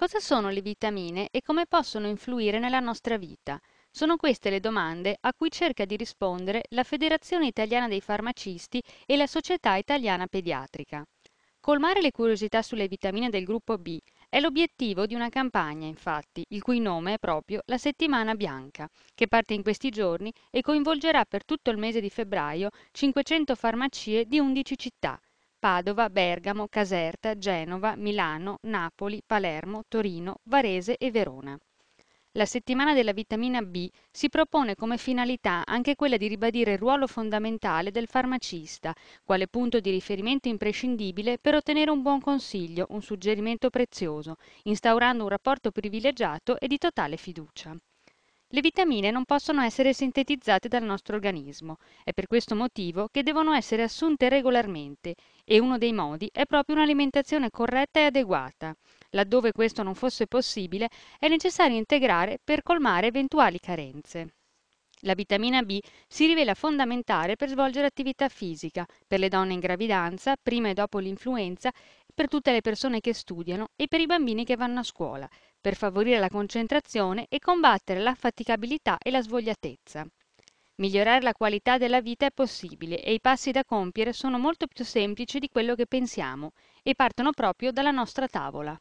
Cosa sono le vitamine e come possono influire nella nostra vita? Sono queste le domande a cui cerca di rispondere la Federazione Italiana dei Farmacisti e la Società Italiana Pediatrica. Colmare le curiosità sulle vitamine del gruppo B è l'obiettivo di una campagna, infatti, il cui nome è proprio la Settimana Bianca, che parte in questi giorni e coinvolgerà per tutto il mese di febbraio 500 farmacie di 11 città, Padova, Bergamo, Caserta, Genova, Milano, Napoli, Palermo, Torino, Varese e Verona. La settimana della vitamina B si propone come finalità anche quella di ribadire il ruolo fondamentale del farmacista, quale punto di riferimento imprescindibile per ottenere un buon consiglio, un suggerimento prezioso, instaurando un rapporto privilegiato e di totale fiducia. Le vitamine non possono essere sintetizzate dal nostro organismo, è per questo motivo che devono essere assunte regolarmente e uno dei modi è proprio un'alimentazione corretta e adeguata. Laddove questo non fosse possibile, è necessario integrare per colmare eventuali carenze. La vitamina B si rivela fondamentale per svolgere attività fisica, per le donne in gravidanza, prima e dopo l'influenza, per tutte le persone che studiano e per i bambini che vanno a scuola per favorire la concentrazione e combattere l'affaticabilità e la svogliatezza. Migliorare la qualità della vita è possibile e i passi da compiere sono molto più semplici di quello che pensiamo e partono proprio dalla nostra tavola.